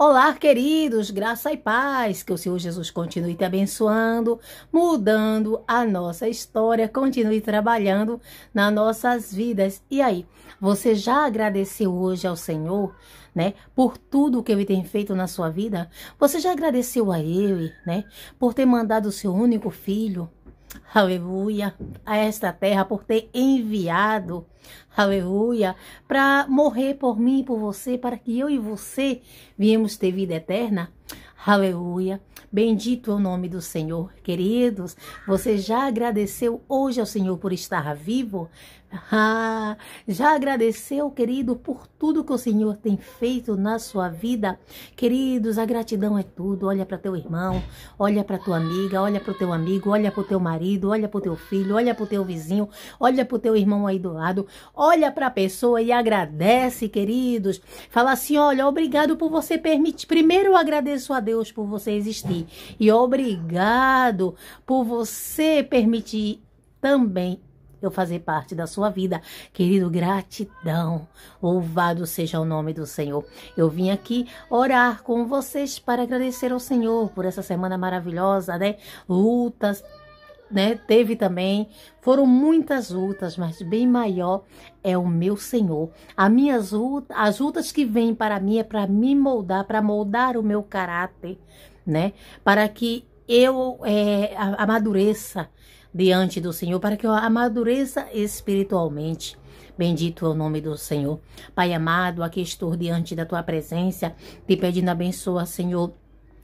Olá, queridos, graça e paz, que o Senhor Jesus continue te abençoando, mudando a nossa história, continue trabalhando nas nossas vidas. E aí, você já agradeceu hoje ao Senhor, né, por tudo que ele tem feito na sua vida? Você já agradeceu a ele, né, por ter mandado o seu único filho aleluia, a esta terra por ter enviado, aleluia, para morrer por mim e por você, para que eu e você viemos ter vida eterna. Aleluia. Bendito é o nome do Senhor. Queridos, você já agradeceu hoje ao Senhor por estar vivo? Ah, já agradeceu, querido, por tudo que o Senhor tem feito na sua vida? Queridos, a gratidão é tudo. Olha para teu irmão, olha para tua amiga, olha para o teu amigo, olha para o teu marido, olha para o teu filho, olha para o teu vizinho, olha para o teu irmão aí do lado, olha para a pessoa e agradece, queridos. Fala assim: olha, obrigado por você permitir. Primeiro eu agradeço a Deus por você existir e obrigado por você permitir também eu fazer parte da sua vida. Querido, gratidão. Louvado seja o nome do Senhor. Eu vim aqui orar com vocês para agradecer ao Senhor por essa semana maravilhosa, né? Lutas, né? Teve também, foram muitas lutas, mas bem maior é o meu Senhor. As minhas lutas, as lutas que vêm para mim é para me moldar, para moldar o meu caráter, né? Para que eu é, amadureça, diante do Senhor para que eu amadureça espiritualmente. Bendito é o nome do Senhor. Pai amado, aqui estou diante da tua presença, te pedindo abençoa, Senhor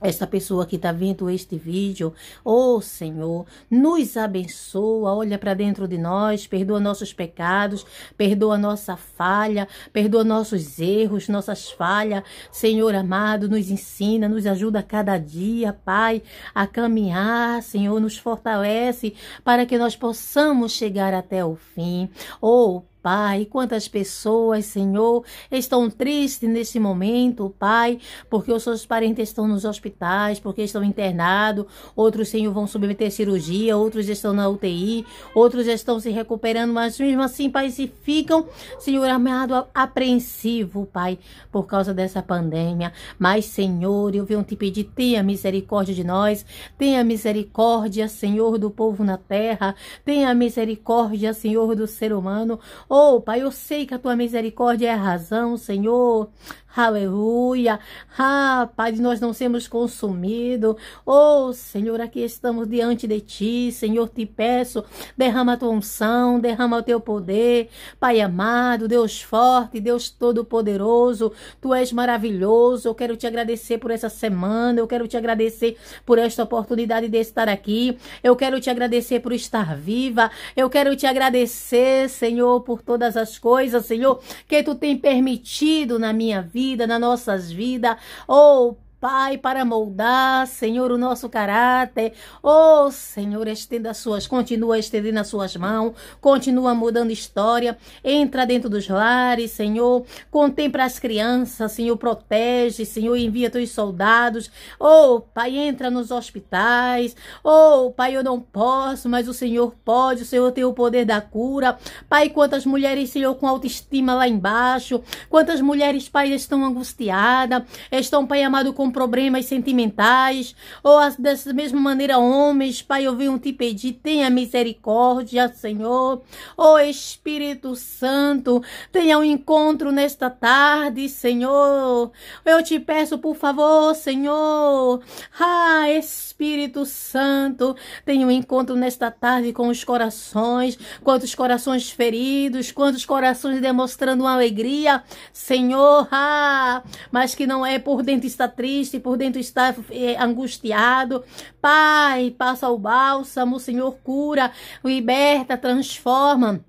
esta pessoa que está vendo este vídeo, oh Senhor, nos abençoa, olha para dentro de nós, perdoa nossos pecados, perdoa nossa falha, perdoa nossos erros, nossas falhas, Senhor amado, nos ensina, nos ajuda cada dia, Pai, a caminhar, Senhor, nos fortalece para que nós possamos chegar até o fim, oh Pai. Quantas pessoas, Senhor, estão tristes neste momento, Pai, porque os seus parentes estão nos hospitais, porque estão internados, outros, Senhor, vão submeter cirurgia, outros estão na UTI, outros estão se recuperando, mas mesmo assim, Pai, se ficam, Senhor amado, apreensivo, Pai, por causa dessa pandemia. Mas, Senhor, eu venho te pedir, tenha misericórdia de nós, tenha misericórdia, Senhor, do povo na terra, tenha misericórdia, Senhor, do ser humano. Oh, Oh, Pai, eu sei que a tua misericórdia é a razão, Senhor. Aleluia. Ah, Pai, nós não sermos consumidos. Oh, Senhor, aqui estamos diante de ti. Senhor, te peço, derrama a tua unção, derrama o teu poder. Pai amado, Deus forte, Deus todo-poderoso, tu és maravilhoso. Eu quero te agradecer por essa semana, eu quero te agradecer por esta oportunidade de estar aqui. Eu quero te agradecer por estar viva. Eu quero te agradecer, Senhor, por por todas as coisas, Senhor, que tu tem permitido na minha vida, nas nossas vidas. Oh, Pai, para moldar, Senhor, o nosso caráter. Oh, Senhor, estenda as suas, continua estendendo as suas mãos, continua mudando história. Entra dentro dos lares, Senhor. Contempla as crianças, Senhor, protege, Senhor, envia teus soldados. Oh, Pai, entra nos hospitais. Oh, Pai, eu não posso, mas o Senhor pode. O Senhor tem o poder da cura. Pai, quantas mulheres, Senhor, com autoestima lá embaixo. Quantas mulheres, Pai, estão angustiadas, estão, Pai amado, com com problemas sentimentais, ou dessa mesma maneira, homens, Pai, eu venho te pedir, tenha misericórdia, Senhor. Ó oh, Espírito Santo, tenha um encontro nesta tarde, Senhor. Eu te peço, por favor, Senhor. Ah, Espírito Santo, tenha um encontro nesta tarde com os corações, quantos corações feridos, quantos corações demonstrando uma alegria, Senhor, ah, mas que não é por dentro está triste triste, por dentro está é, angustiado. Pai, passa o bálsamo, o Senhor cura, liberta, transforma.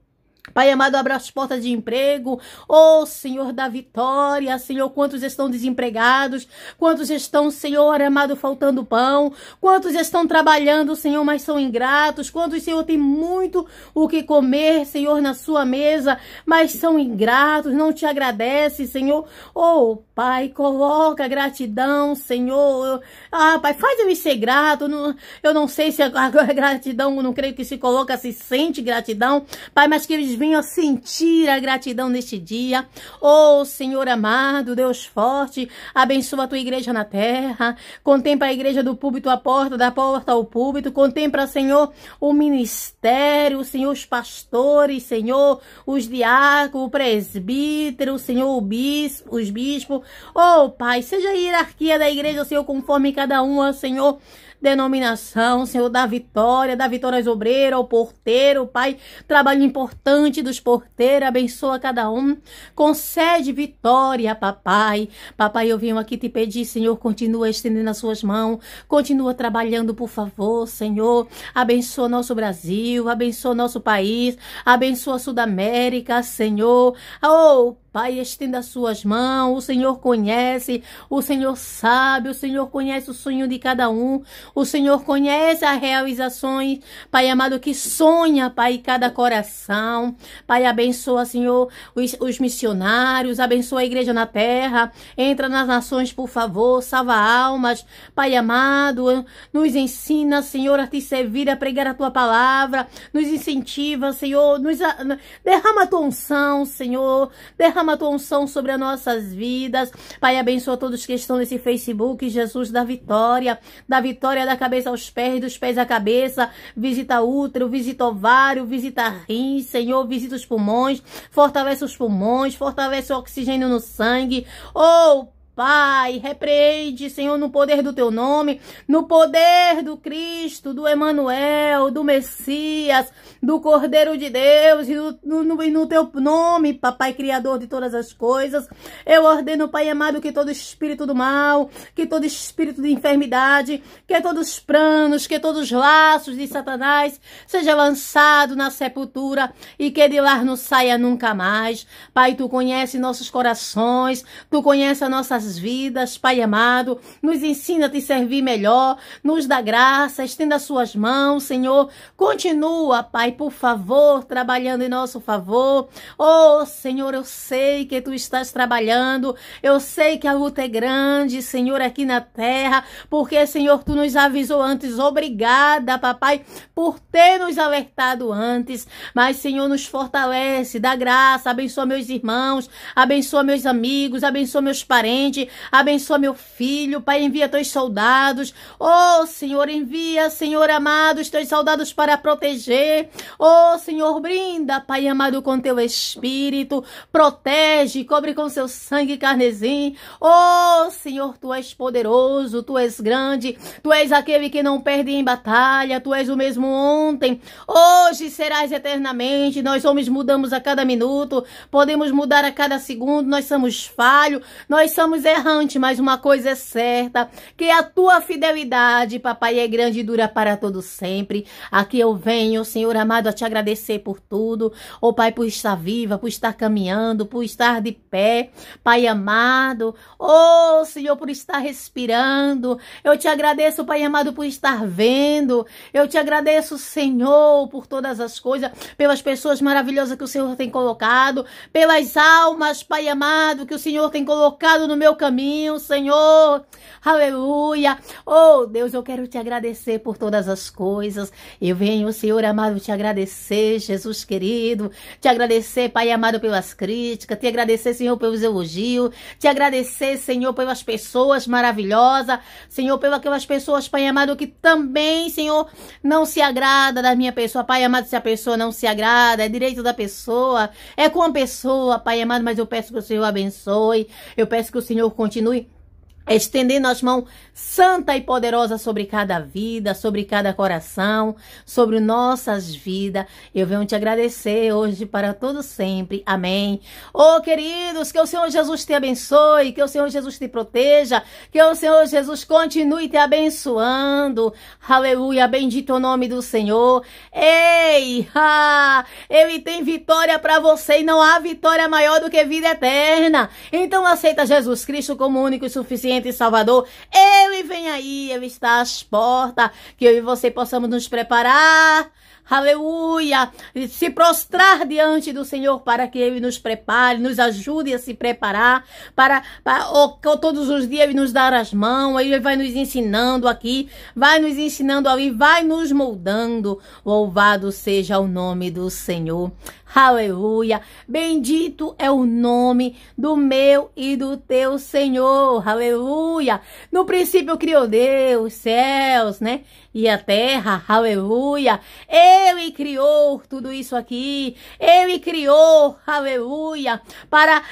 Pai amado, abra as portas de emprego. Oh, Senhor da vitória, Senhor, quantos estão desempregados, quantos estão, Senhor amado, faltando pão, quantos estão trabalhando, Senhor, mas são ingratos, quantos, Senhor, tem muito o que comer, Senhor, na sua mesa, mas são ingratos, não te agradece, Senhor. Oh, Pai, coloca gratidão, Senhor. Ah, Pai, faz eu ser grato. Eu não sei se é gratidão, não creio que se coloca, se sente gratidão, Pai, mas que eles venham sentir a gratidão neste dia. Oh, Senhor amado, Deus forte, abençoa a tua igreja na terra. Contempla a igreja do púlpito à porta, da porta ao púlpito. Contempla, Senhor, o ministério, Senhor, os pastores, Senhor, os diáconos, o presbítero, Senhor, o bispo, os bispos. Oh, Pai, seja a hierarquia da igreja, Senhor, conforme cada um, Senhor denominação, Senhor, da vitória, da vitória aos obreiros, ao porteiro, Pai, trabalho importante dos porteiros, abençoa cada um, concede vitória, Papai. Papai, eu venho aqui te pedir, Senhor, continua estendendo as suas mãos, continua trabalhando, por favor, Senhor, abençoa nosso Brasil, abençoa nosso país, abençoa Sudamérica, Senhor, oh, Pai, estenda as suas mãos. O Senhor conhece, o Senhor sabe, o Senhor conhece o sonho de cada um. O Senhor conhece as realizações, Pai amado, que sonha, Pai, cada coração. Pai, abençoa, Senhor, os, os missionários, abençoa a igreja na terra. Entra nas nações, por favor, salva almas. Pai amado, nos ensina, Senhor, a te servir, a pregar a tua palavra. Nos incentiva, Senhor, nos derrama a tua unção, Senhor. Derrama derrama a tua unção sobre as nossas vidas. Pai, abençoa todos que estão nesse Facebook. Jesus, da vitória, da vitória da cabeça aos pés, dos pés à cabeça. Visita útero, visita ovário, visita rins, Senhor, visita os pulmões, fortalece os pulmões, fortalece o oxigênio no sangue. Oh, Pai, repreende, Senhor, no poder do teu nome, no poder do Cristo, do Emanuel, do Messias, do Cordeiro de Deus, e no, no, no teu nome, Papai, Criador de todas as coisas. Eu ordeno, Pai amado, que todo espírito do mal, que todo espírito de enfermidade, que todos os planos, que todos os laços de Satanás seja lançado na sepultura e que de lá não saia nunca mais. Pai, tu conhece nossos corações, tu conhece as nossas nossas vidas, Pai amado. Nos ensina a te servir melhor, nos dá graça, estenda as suas mãos, Senhor. Continua, Pai, por favor, trabalhando em nosso favor. Oh, Senhor, eu sei que tu estás trabalhando, eu sei que a luta é grande, Senhor, aqui na terra, porque, Senhor, tu nos avisou antes. Obrigada, papai, por ter nos alertado antes. Mas, Senhor, nos fortalece, dá graça, abençoa meus irmãos, abençoa meus amigos, abençoa meus parentes Abençoa meu filho, Pai, envia teus soldados. Oh, Senhor, envia, Senhor amado, os teus soldados para proteger. Oh, Senhor, brinda, Pai amado, com teu espírito. Protege, cobre com seu sangue carnesim. Oh, Senhor, tu és poderoso, tu és grande, tu és aquele que não perde em batalha, tu és o mesmo ontem, hoje serás eternamente. Nós homens mudamos a cada minuto, podemos mudar a cada segundo, nós somos falho, nós somos errante, mas uma coisa é certa, que a tua fidelidade, papai, é grande e dura para todo sempre. Aqui eu venho, Senhor amado, a te agradecer por tudo. Ó Pai, por estar viva, por estar caminhando, por estar de pé. Pai amado, ó Senhor, por estar respirando. Eu te agradeço, Pai amado, por estar vendo. Eu te agradeço, Senhor, por todas as coisas, pelas pessoas maravilhosas que o Senhor tem colocado, pelas almas, Pai amado, que o Senhor tem colocado no meu caminho, Senhor. Aleluia. Oh, Deus, eu quero te agradecer por todas as coisas. Eu venho, Senhor amado, te agradecer, Jesus querido. Te agradecer, Pai amado, pelas críticas. Te agradecer, Senhor, pelos elogios. Te agradecer, Senhor, pelas pessoas maravilhosas. Senhor, pelas pessoas, Pai amado, que também, Senhor, não se agrada da minha pessoa. Pai amado, se a pessoa não se agrada, é direito da pessoa, é com a pessoa, Pai amado, mas eu peço que o Senhor abençoe. Eu peço que o Senhor continue, continue. É estendendo as mãos santa e poderosa sobre cada vida, sobre cada coração, sobre nossas vidas. Eu venho te agradecer hoje para todo sempre. Amém. Oh, queridos, que o Senhor Jesus te abençoe, que o Senhor Jesus te proteja, que o Senhor Jesus continue te abençoando. Aleluia, bendito o nome do Senhor. Ei, ha, ele tem vitória para você e não há vitória maior do que vida eterna. Então aceita Jesus Cristo como único e suficiente Quente, Salvador. ele vem aí, ele está às portas, que eu e você possamos nos preparar aleluia, se prostrar diante do Senhor para que Ele nos prepare, nos ajude a se preparar, para, para ou todos os dias Ele nos dar as mãos, Ele vai nos ensinando aqui, vai nos ensinando ali, vai nos moldando, louvado seja o nome do Senhor, Aleluia. Bendito é o nome do meu e do teu Senhor. Aleluia. No princípio criou Deus, céus, né? E a terra. Aleluia. Ele criou tudo isso aqui. Ele criou. Aleluia. Para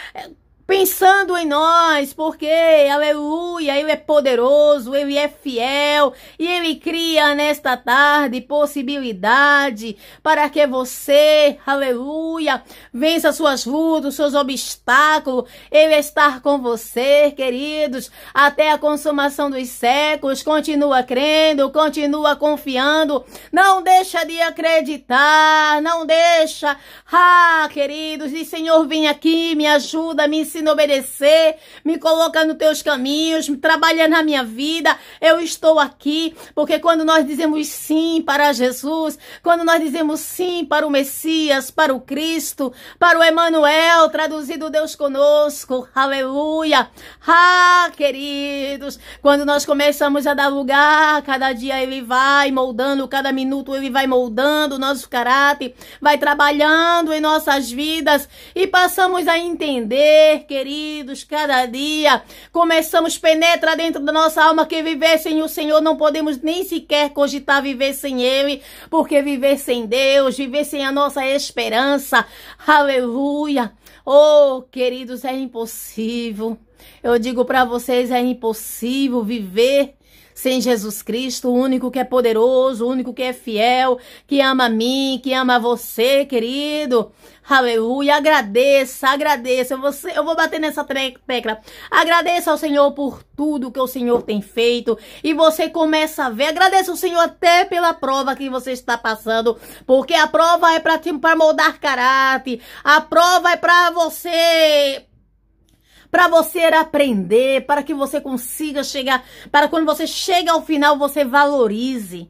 pensando em nós, porque, aleluia, Ele é poderoso, Ele é fiel, e Ele cria nesta tarde possibilidade para que você, aleluia, vença suas lutas, seus obstáculos, Ele estar com você, queridos, até a consumação dos séculos, continua crendo, continua confiando, não deixa de acreditar, não deixa, ah, queridos, e Senhor, vem aqui, me ajuda, me ensina a obedecer, me coloca nos teus caminhos, trabalha na minha vida. Eu estou aqui, porque quando nós dizemos sim para Jesus, quando nós dizemos sim para o Messias, para o Cristo, para o Emanuel, traduzido Deus conosco. Aleluia. Ah, queridos, quando nós começamos a dar lugar, cada dia ele vai moldando, cada minuto ele vai moldando o nosso caráter, vai trabalhando em nossas vidas e passamos a entender queridos, cada dia começamos penetra dentro da nossa alma que viver sem o Senhor não podemos nem sequer cogitar viver sem Ele, porque viver sem Deus, viver sem a nossa esperança, aleluia. Oh, queridos, é impossível. Eu digo para vocês, é impossível viver sem Jesus Cristo, o único que é poderoso, o único que é fiel, que ama a mim, que ama você, querido. Aleluia, agradeça, agradeça. Eu vou, eu vou bater nessa tecla. Agradeça ao Senhor por tudo que o Senhor tem feito. E você começa a ver. Agradeça ao Senhor até pela prova que você está passando. Porque a prova é para moldar caráter. A prova é para você para você aprender, para que você consiga chegar, para quando você chega ao final, você valorize.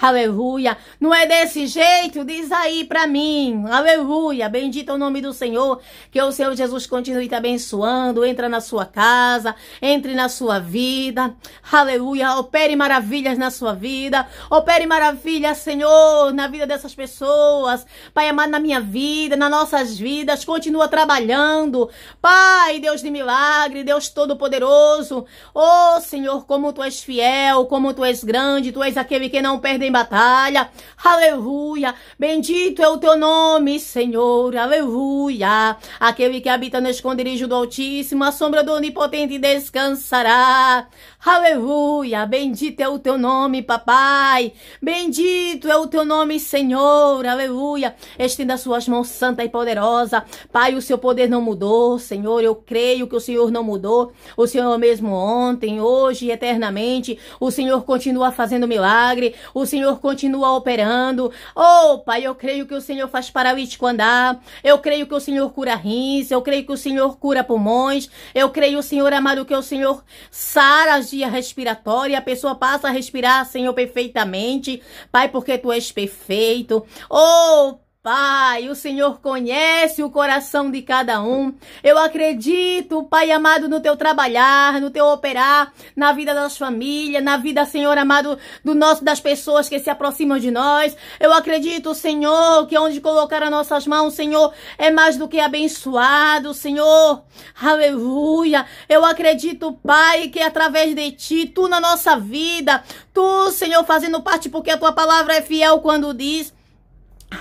Aleluia. Não é desse jeito? Diz aí para mim. Aleluia. Bendito é o nome do Senhor. Que o Senhor Jesus continue te abençoando. Entra na sua casa. Entre na sua vida. Aleluia. Opere maravilhas na sua vida. Opere maravilhas, Senhor, na vida dessas pessoas. Pai amado, na minha vida, nas nossas vidas. Continua trabalhando. Pai, Deus de milagre, Deus todo-poderoso. Oh, Senhor, como tu és fiel, como tu és grande. Tu és aquele que não perde em batalha. Aleluia. Bendito é o teu nome, Senhor. Aleluia. Aquele que habita no esconderijo do Altíssimo, a sombra do Onipotente descansará. Aleluia. Bendito é o teu nome, Papai. Bendito é o teu nome, Senhor. Aleluia. Estenda suas mãos santa e poderosa. Pai, o seu poder não mudou, Senhor. Eu creio que o Senhor não mudou. O Senhor é mesmo ontem, hoje e eternamente. O Senhor continua fazendo milagre. O Senhor continua operando. Oh, Pai, eu creio que o Senhor faz paralítico andar. Eu creio que o Senhor cura rins. Eu creio que o Senhor cura pulmões. Eu creio, Senhor amado, que o Senhor sara as dias respiratórias. A pessoa passa a respirar, Senhor, perfeitamente. Pai, porque tu és perfeito. Oh, Pai, o Senhor conhece o coração de cada um. Eu acredito, Pai amado, no teu trabalhar, no teu operar, na vida das famílias, na vida, Senhor amado, do nosso das pessoas que se aproximam de nós. Eu acredito, Senhor, que onde colocar as nossas mãos, Senhor, é mais do que abençoado, Senhor. Aleluia. Eu acredito, Pai, que através de ti, tu na nossa vida, tu, Senhor, fazendo parte porque a tua palavra é fiel quando diz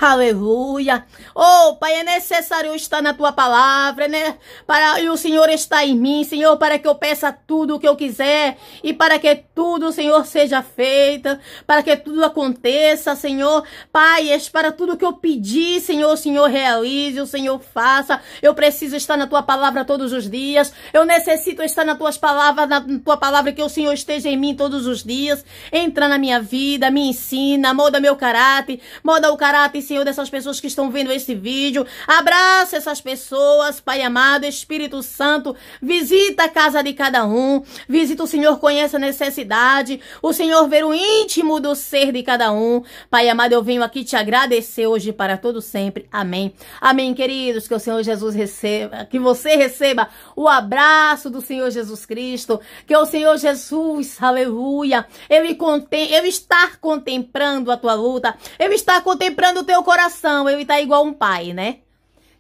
Aleluia. Oh, Pai, é necessário eu estar na tua palavra, né? Para e o Senhor está em mim, Senhor, para que eu peça tudo o que eu quiser e para que tudo, Senhor, seja feito, para que tudo aconteça, Senhor. Pai, é para tudo que eu pedir, Senhor, o Senhor realize, o Senhor faça. Eu preciso estar na tua palavra todos os dias. Eu necessito estar na tuas palavras, na tua palavra que o Senhor esteja em mim todos os dias. Entra na minha vida, me ensina, molda meu caráter, molda o caráter Senhor, dessas pessoas que estão vendo este vídeo. Abraça essas pessoas, Pai amado, Espírito Santo. Visita a casa de cada um. Visita o Senhor, conhece a necessidade. O Senhor ver o íntimo do ser de cada um. Pai amado, eu venho aqui te agradecer hoje para todo sempre. Amém. Amém, queridos. Que o Senhor Jesus receba, que você receba o abraço do Senhor Jesus Cristo. Que o Senhor Jesus, aleluia, ele, contem, ele está contemplando a tua luta. Ele está contemplando teu coração. ele está igual um pai, né?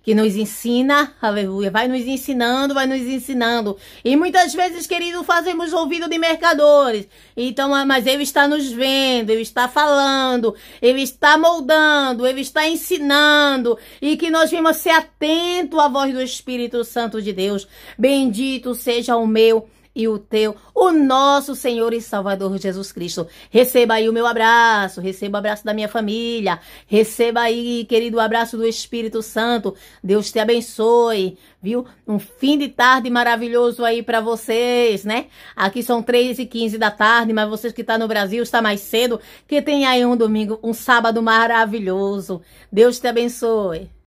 Que nos ensina, aleluia, vai nos ensinando, vai nos ensinando. E muitas vezes, querido, fazemos ouvido de mercadores. Então, ah, mas ele está nos vendo, ele está falando, ele está moldando, ele está ensinando. E que nós vimos ser atento à voz do Espírito Santo de Deus. Bendito seja o meu e o teu, o nosso Senhor e Salvador Jesus Cristo. Receba aí o meu abraço, receba o abraço da minha família, receba aí, querido, o abraço do Espírito Santo. Deus te abençoe, viu? Um fim de tarde maravilhoso aí para vocês, né? Aqui são 3 e 15 da tarde, mas vocês que tá no Brasil, está mais cedo, que tem aí um domingo, um sábado maravilhoso. Deus te abençoe.